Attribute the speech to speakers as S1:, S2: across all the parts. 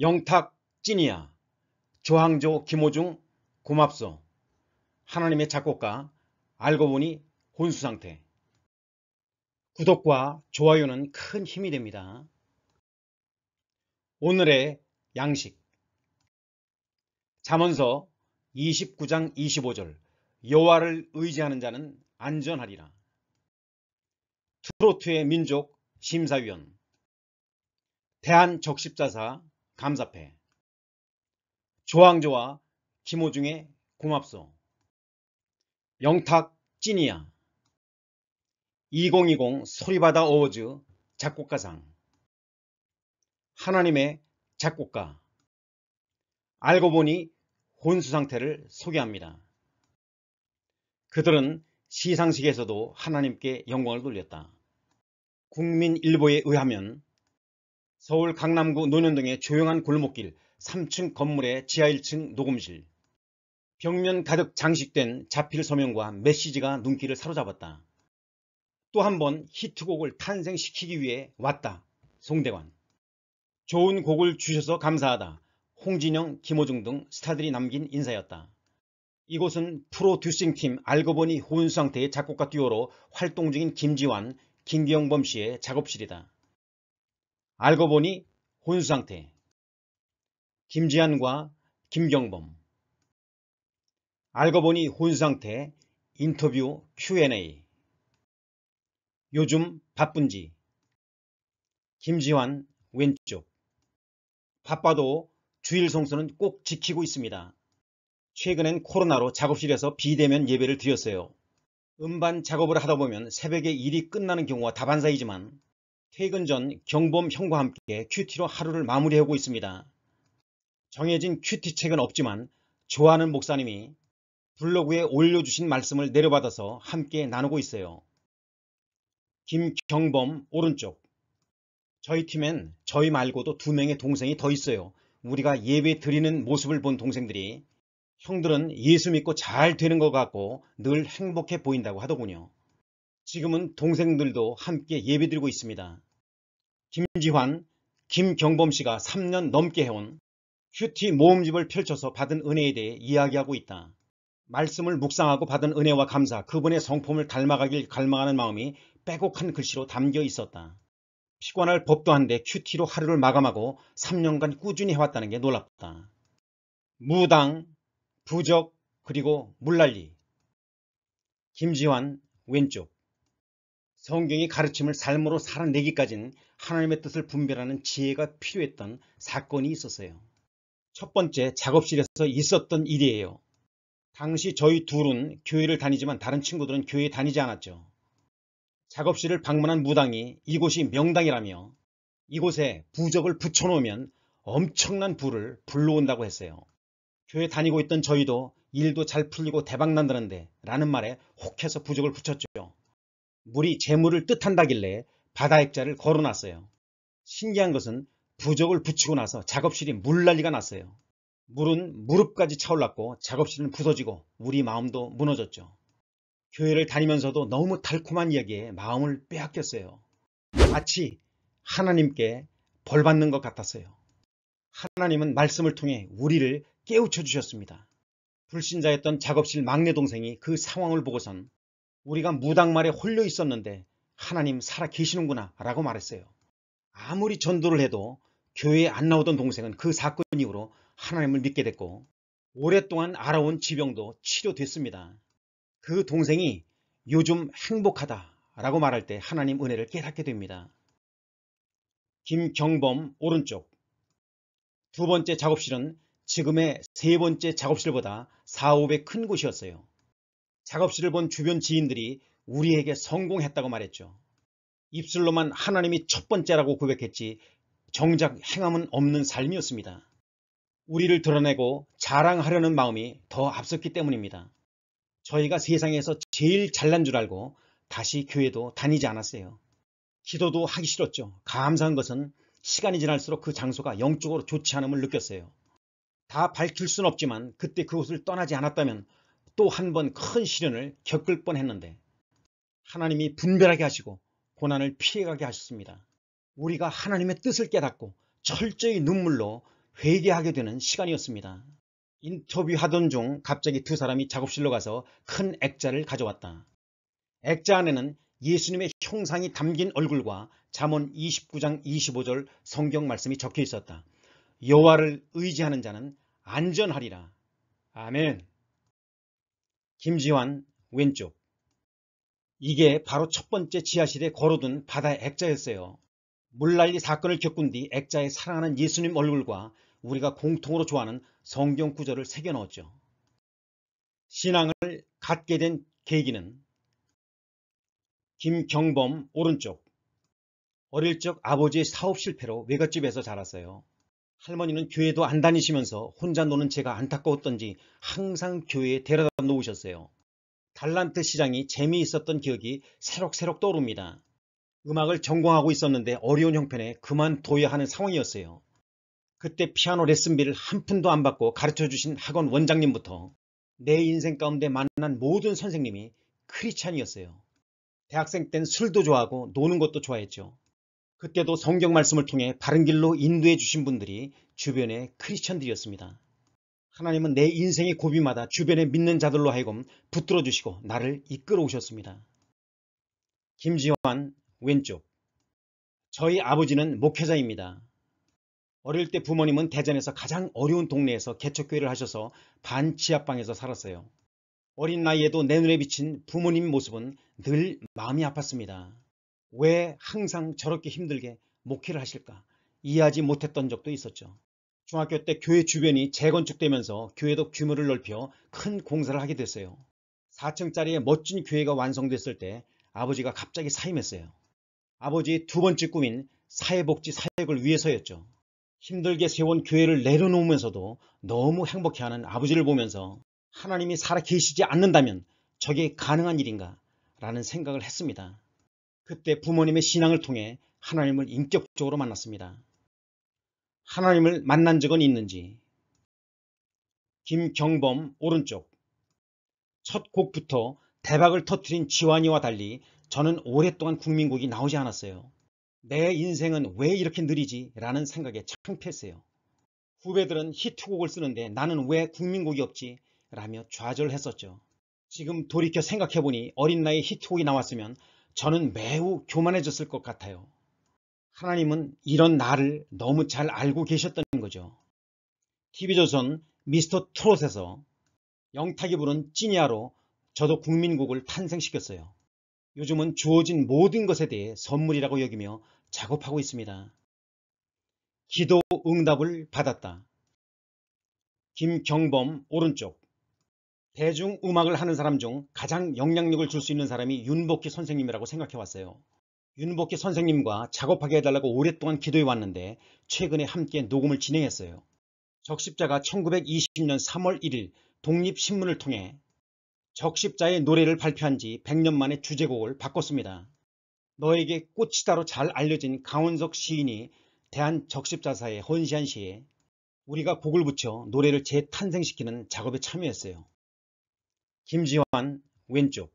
S1: 영탁 찐이야. 조항조 김호중 고맙소. 하나님의 작곡가 알고 보니 혼수 상태. 구독과 좋아요는 큰 힘이 됩니다. 오늘의 양식 잠언서 29장 25절 여호와를 의지하는 자는 안전하리라. 트로트의 민족 심사위원 대한적십자사 감사패 조항조와 김호중의 고맙소 영탁 찐이야 2020 소리바다 어워즈 작곡가상 하나님의 작곡가 알고 보니 혼수 상태를 소개합니다. 그들은 시상식에서도 하나님께 영광을 돌렸다. 국민일보에 의하면 서울 강남구 논현동의 조용한 골목길 3층 건물의 지하 1층 녹음실 벽면 가득 장식된 자필 서명과 메시지가 눈길을 사로잡았다. 또 한 번 히트곡을 탄생시키기 위해 왔다. 송대관 좋은 곡을 주셔서 감사하다. 홍진영, 김호중 등 스타들이 남긴 인사였다. 이곳은 프로듀싱팀 알고 보니 호은상태의 작곡가 듀오로 활동 중인 김지환, 김경범 씨의 작업실이다. 알고 보니 혼수 상태. 김지한과 김경범. 알고 보니 혼수 상태 인터뷰 Q&A. 요즘 바쁜지. 김지환 왼쪽. 바빠도 주일 성수는 꼭 지키고 있습니다. 최근엔 코로나로 작업실에서 비대면 예배를 드렸어요. 음반 작업을 하다 보면 새벽에 일이 끝나는 경우가 다반사이지만 퇴근 전 경범 형과 함께 큐티로 하루를 마무리하고 있습니다. 정해진 큐티 책은 없지만 좋아하는 목사님이 블로그에 올려주신 말씀을 내려받아서 함께 나누고 있어요. 김경범 오른쪽 저희 팀엔 저희 말고도 두 명의 동생이 더 있어요. 우리가 예배 드리는 모습을 본 동생들이 형들은 예수 믿고 잘 되는 것 같고 늘 행복해 보인다고 하더군요. 지금은 동생들도 함께 예배드리고 있습니다. 김지환, 김경범 씨가 3년 넘게 해온 큐티 모음집을 펼쳐서 받은 은혜에 대해 이야기하고 있다. 말씀을 묵상하고 받은 은혜와 감사, 그분의 성품을 닮아가길 갈망하는 마음이 빼곡한 글씨로 담겨 있었다. 피곤할 법도 한데 큐티로 하루를 마감하고 3년간 꾸준히 해왔다는 게 놀랍다. 무당, 부적, 그리고 물난리. 김지환, 왼쪽. 성경의 가르침을 삶으로 살아내기까지는 하나님의 뜻을 분별하는 지혜가 필요했던 사건이 있었어요. 첫 번째 작업실에서 있었던 일이에요. 당시 저희 둘은 교회를 다니지만 다른 친구들은 교회에 다니지 않았죠. 작업실을 방문한 무당이 이곳이 명당이라며 이곳에 부적을 붙여놓으면 엄청난 불을 불러온다고 했어요. 교회 다니고 있던 저희도 일도 잘 풀리고 대박난다는데 라는 말에 혹해서 부적을 붙였죠. 물이 재물을 뜻한다길래 바다 액자를 걸어놨어요. 신기한 것은 부적을 붙이고 나서 작업실이 물난리가 났어요. 물은 무릎까지 차올랐고 작업실은 부서지고 우리 마음도 무너졌죠. 교회를 다니면서도 너무 달콤한 이야기에 마음을 빼앗겼어요. 마치 하나님께 벌받는 것 같았어요. 하나님은 말씀을 통해 우리를 깨우쳐 주셨습니다. 불신자였던 작업실 막내 동생이 그 상황을 보고선 우리가 무당말에 홀려 있었는데 하나님 살아 계시는구나 라고 말했어요. 아무리 전도를 해도 교회에 안 나오던 동생은 그 사건 이후로 하나님을 믿게 됐고 오랫동안 알아온 지병도 치료됐습니다. 그 동생이 요즘 행복하다 라고 말할 때 하나님 은혜를 깨닫게 됩니다. 김경범 오른쪽 두 번째 작업실은 지금의 세 번째 작업실보다 4, 5배 큰 곳이었어요. 작업실을 본 주변 지인들이 우리에게 성공했다고 말했죠. 입술로만 하나님이 첫 번째라고 고백했지 정작 행함은 없는 삶이었습니다. 우리를 드러내고 자랑하려는 마음이 더 앞섰기 때문입니다. 저희가 세상에서 제일 잘난 줄 알고 다시 교회도 다니지 않았어요. 기도도 하기 싫었죠. 감사한 것은 시간이 지날수록 그 장소가 영적으로 좋지 않음을 느꼈어요. 다 밝힐 순 없지만 그때 그곳을 떠나지 않았다면 또한번큰 시련을 겪을 뻔했는데 하나님이 분별하게 하시고 고난을 피해가게 하셨습니다. 우리가 하나님의 뜻을 깨닫고 철저히 눈물로 회개하게 되는 시간이었습니다. 인터뷰하던 중 갑자기 두 사람이 작업실로 가서 큰 액자를 가져왔다. 액자 안에는 예수님의 형상이 담긴 얼굴과 잠언 29장 25절 성경 말씀이 적혀 있었다. 여호와를 의지하는 자는 안전하리라. 아멘. 김지환 왼쪽 이게 바로 첫 번째 지하실에 걸어둔 바다의 액자였어요. 물난리 사건을 겪은 뒤 액자에 사랑하는 예수님 얼굴과 우리가 공통으로 좋아하는 성경 구절을 새겨 넣었죠. 신앙을 갖게 된 계기는 김경범 오른쪽 어릴 적 아버지의 사업 실패로 외갓집에서 자랐어요. 할머니는 교회도 안 다니시면서 혼자 노는 제가 안타까웠던지 항상 교회에 데려다 놓으셨어요. 달란트 시장이 재미있었던 기억이 새록새록 떠오릅니다. 음악을 전공하고 있었는데 어려운 형편에 그만둬야 하는 상황이었어요. 그때 피아노 레슨비를 한 푼도 안 받고 가르쳐주신 학원 원장님부터 내 인생 가운데 만난 모든 선생님이 크리찬이었어요. 대학생 땐 술도 좋아하고 노는 것도 좋아했죠. 그때도 성경 말씀을 통해 바른 길로 인도해 주신 분들이 주변의 크리스천들이었습니다. 하나님은 내 인생의 고비마다 주변에 믿는 자들로 하여금 붙들어 주시고 나를 이끌어 오셨습니다. 김지환 왼쪽 저희 아버지는 목회자입니다. 어릴 때 부모님은 대전에서 가장 어려운 동네에서 개척교회를 하셔서 반지하방에서 살았어요. 어린 나이에도 내 눈에 비친 부모님 모습은 늘 마음이 아팠습니다. 왜 항상 저렇게 힘들게 목회를 하실까 이해하지 못했던 적도 있었죠. 중학교 때 교회 주변이 재건축되면서 교회도 규모를 넓혀 큰 공사를 하게 됐어요. 4층짜리의 멋진 교회가 완성됐을 때 아버지가 갑자기 사임했어요. 아버지의 두 번째 꿈인 사회복지 사역을 위해서였죠. 힘들게 세운 교회를 내려놓으면서도 너무 행복해하는 아버지를 보면서 하나님이 살아 계시지 않는다면 저게 가능한 일인가 라는 생각을 했습니다. 그때 부모님의 신앙을 통해 하나님을 인격적으로 만났습니다. 하나님을 만난 적은 있는지 김경범 오른쪽 첫 곡부터 대박을 터트린 지환이와 달리 저는 오랫동안 국민곡이 나오지 않았어요. 내 인생은 왜 이렇게 느리지? 라는 생각에 창피했어요. 후배들은 히트곡을 쓰는데 나는 왜 국민곡이 없지? 라며 좌절했었죠. 지금 돌이켜 생각해보니 어린 나이 히트곡이 나왔으면 저는 매우 교만해졌을 것 같아요. 하나님은 이런 나를 너무 잘 알고 계셨다는 거죠. TV조선 미스터 트롯에서 영탁이 부른 찐야로 저도 국민국을 탄생시켰어요. 요즘은 주어진 모든 것에 대해 선물이라고 여기며 작업하고 있습니다. 기도 응답을 받았다. 김경범 오른쪽 대중음악을 하는 사람 중 가장 영향력을 줄 수 있는 사람이 윤복희 선생님이라고 생각해 왔어요. 윤복희 선생님과 작업하게 해달라고 오랫동안 기도해 왔는데 최근에 함께 녹음을 진행했어요. 적십자가 1920년 3월 1일 독립신문을 통해 적십자의 노래를 발표한 지 100년 만에 주제곡을 바꿨습니다. 너에게 꽃이다로 잘 알려진 강원석 시인이 대한적십자사에 헌시한 시에 우리가 곡을 붙여 노래를 재탄생시키는 작업에 참여했어요. 김지환 왼쪽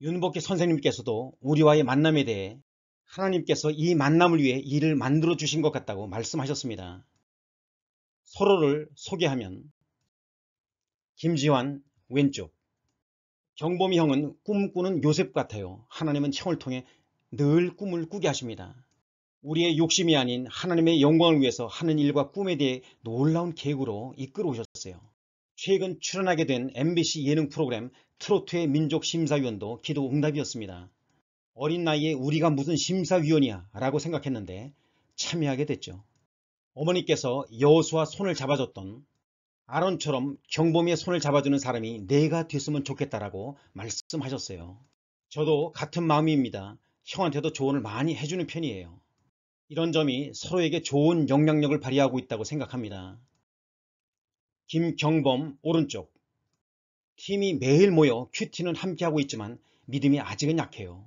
S1: 윤복희 선생님께서도 우리와의 만남에 대해 하나님께서 이 만남을 위해 일을 만들어 주신 것 같다고 말씀하셨습니다. 서로를 소개하면 김지환 왼쪽 경범이 형은 꿈꾸는 요셉 같아요. 하나님은 형을 통해 늘 꿈을 꾸게 하십니다. 우리의 욕심이 아닌 하나님의 영광을 위해서 하는 일과 꿈에 대해 놀라운 계획으로 이끌어 오셨어요. 최근 출연하게 된 MBC 예능 프로그램 트로트의 민족 심사위원도 기도 응답이었습니다. 어린 나이에 우리가 무슨 심사위원이야 라고 생각했는데 참여하게 됐죠. 어머니께서 여수와 손을 잡아줬던 아론처럼 경범의 손을 잡아주는 사람이 내가 됐으면 좋겠다라고 말씀하셨어요. 저도 같은 마음입니다. 형한테도 조언을 많이 해주는 편이에요. 이런 점이 서로에게 좋은 영향력을 발휘하고 있다고 생각합니다. 김경범 오른쪽 팀이 매일 모여 큐티는 함께하고 있지만 믿음이 아직은 약해요.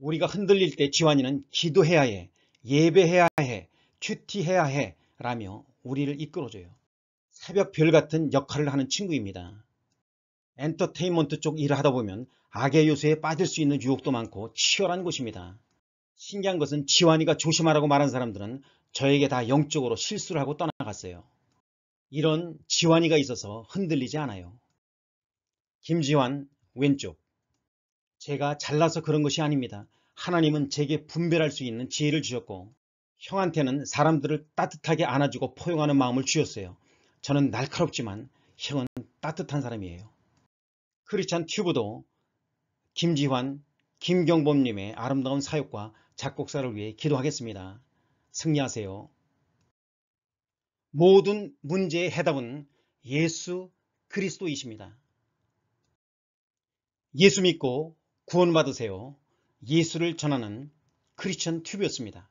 S1: 우리가 흔들릴 때 지환이는 기도해야 해, 예배해야 해, 큐티해야 해 라며 우리를 이끌어줘요. 새벽별 같은 역할을 하는 친구입니다. 엔터테인먼트 쪽 일을 하다 보면 악의 요소에 빠질 수 있는 유혹도 많고 치열한 곳입니다. 신기한 것은 지환이가 조심하라고 말한 사람들은 저에게 다 영적으로 실수를 하고 떠나갔어요. 이런 지환이가 있어서 흔들리지 않아요. 김지환 왼쪽 제가 잘나서 그런 것이 아닙니다. 하나님은 제게 분별할 수 있는 지혜를 주셨고 형한테는 사람들을 따뜻하게 안아주고 포용하는 마음을 주셨어요. 저는 날카롭지만 형은 따뜻한 사람이에요. 크리스찬 튜브도 김지환, 김경범님의 아름다운 사역과 작곡사를 위해 기도하겠습니다. 승리하세요. 모든 문제의 해답은 예수 그리스도이십니다. 예수 믿고 구원받으세요. 예수를 전하는 크리스천 튜브였습니다.